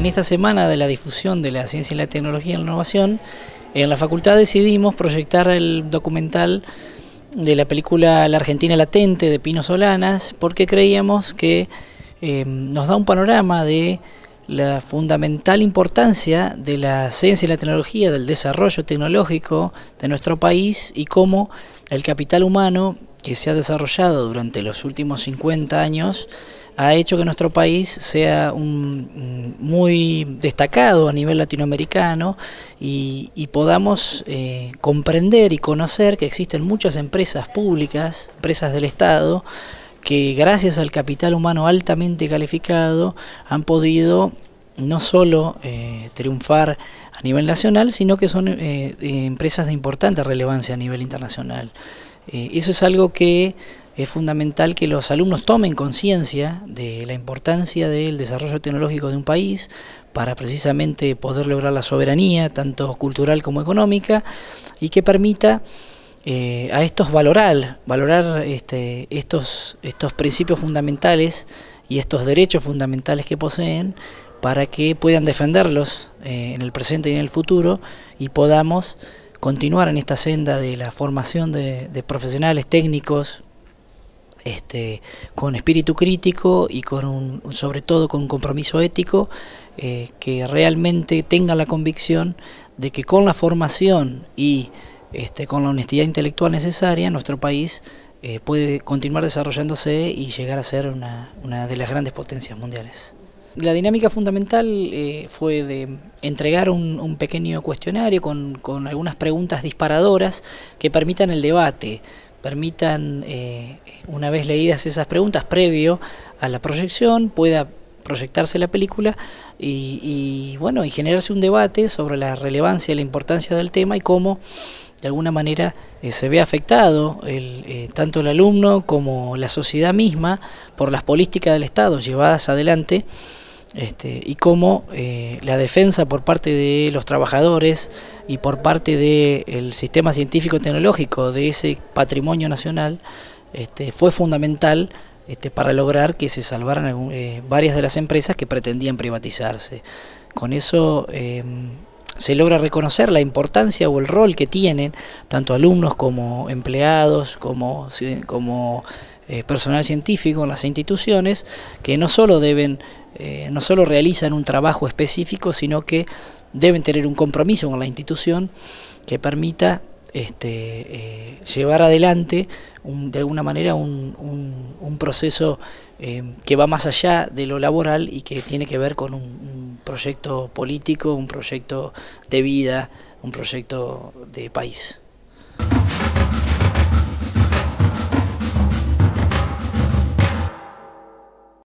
en esta semana de la difusión de la ciencia y la tecnología y la innovación, en la facultad decidimos proyectar el documental de la película La Argentina Latente de Pino Solanas, porque creíamos que eh, nos da un panorama de la fundamental importancia de la ciencia y la tecnología, del desarrollo tecnológico de nuestro país y cómo el capital humano que se ha desarrollado durante los últimos 50 años ha hecho que nuestro país sea un, mm, muy destacado a nivel latinoamericano y, podamos eh, comprender y conocer que existen muchas empresas públicas, empresas del Estado, que gracias al capital humano altamente calificado han podido no solo eh, triunfar a nivel nacional, sino que son eh, empresas de importante relevancia a nivel internacional. eso es algo que es fundamental que los alumnos tomen conciencia de la importancia del desarrollo tecnológico de un país para precisamente poder lograr la soberanía, tanto cultural como económica, y que permita eh, a estos valorar, valorar este, estos, estos principios fundamentales y estos derechos fundamentales que poseen para que puedan defenderlos eh, en el presente y en el futuro y podamos continuar en esta senda de la formación de profesionales técnicos, este, con espíritu crítico y con un, sobre todo con un compromiso ético eh, que realmente tenga la convicción de que con la formación y este, con la honestidad intelectual necesaria nuestro país eh, puede continuar desarrollándose y llegar a ser una, de las grandes potencias mundiales. La dinámica fundamental eh, fue de entregar un, pequeño cuestionario con, con algunas preguntas disparadoras que permitan el debate, permitan, eh, una vez leídas esas preguntas, previo a la proyección, pueda proyectarse la película y, bueno y generarse un debate sobre la relevancia y la importancia del tema y cómo de alguna manera eh, se ve afectado el, eh, tanto el alumno como la sociedad misma por las políticas del Estado llevadas adelante este, y como eh, la defensa por parte de los trabajadores y por parte del sistema científico-tecnológico de ese patrimonio nacional este, fue fundamental este, para lograr que se salvaran eh, varias de las empresas que pretendían privatizarse. Con eso em, se logra reconocer la importancia o el rol que tienen tanto alumnos como empleados, como, como eh, personal científico en las instituciones, que no solo deben eh, no solo realizan un trabajo específico, sino que deben tener un compromiso con la institución que permita este, eh, llevar adelante de alguna manera un, proceso eh, que va más allá de lo laboral y que tiene que ver con un, proyecto político, un proyecto de vida, un proyecto de país.